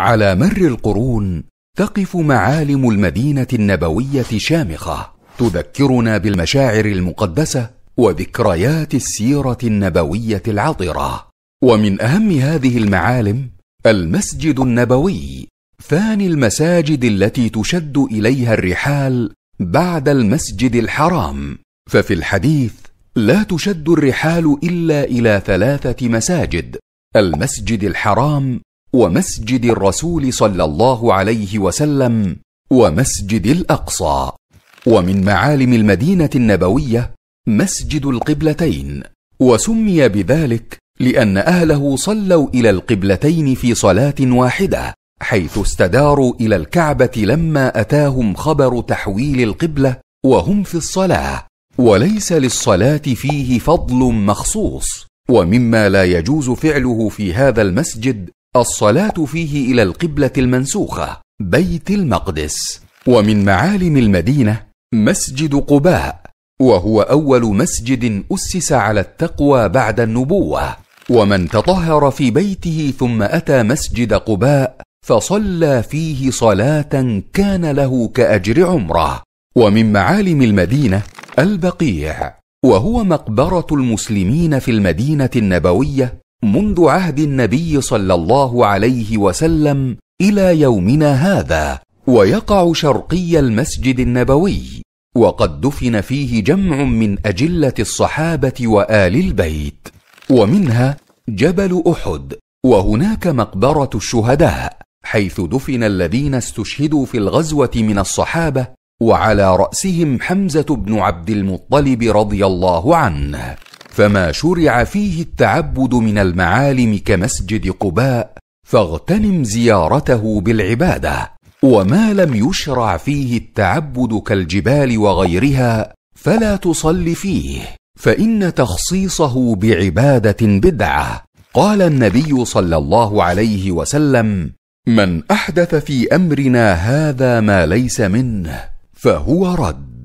على مر القرون تقف معالم المدينه النبويه شامخه تذكرنا بالمشاعر المقدسه وذكريات السيره النبويه العطره ومن اهم هذه المعالم المسجد النبوي ثاني المساجد التي تشد اليها الرحال بعد المسجد الحرام ففي الحديث لا تشد الرحال الا الى ثلاثه مساجد المسجد الحرام ومسجد الرسول صلى الله عليه وسلم ومسجد الاقصى ومن معالم المدينه النبويه مسجد القبلتين وسمي بذلك لان اهله صلوا الى القبلتين في صلاه واحده حيث استداروا الى الكعبه لما اتاهم خبر تحويل القبله وهم في الصلاه وليس للصلاه فيه فضل مخصوص ومما لا يجوز فعله في هذا المسجد الصلاه فيه الى القبله المنسوخه بيت المقدس ومن معالم المدينه مسجد قباء وهو اول مسجد اسس على التقوى بعد النبوه ومن تطهر في بيته ثم اتى مسجد قباء فصلى فيه صلاه كان له كاجر عمره ومن معالم المدينه البقيع وهو مقبره المسلمين في المدينه النبويه منذ عهد النبي صلى الله عليه وسلم الى يومنا هذا ويقع شرقي المسجد النبوي وقد دفن فيه جمع من اجله الصحابه وال البيت ومنها جبل احد وهناك مقبره الشهداء حيث دفن الذين استشهدوا في الغزوه من الصحابه وعلى راسهم حمزه بن عبد المطلب رضي الله عنه فما شرع فيه التعبد من المعالم كمسجد قباء فاغتنم زيارته بالعباده وما لم يشرع فيه التعبد كالجبال وغيرها فلا تصل فيه فان تخصيصه بعباده بدعه قال النبي صلى الله عليه وسلم من احدث في امرنا هذا ما ليس منه فهو رد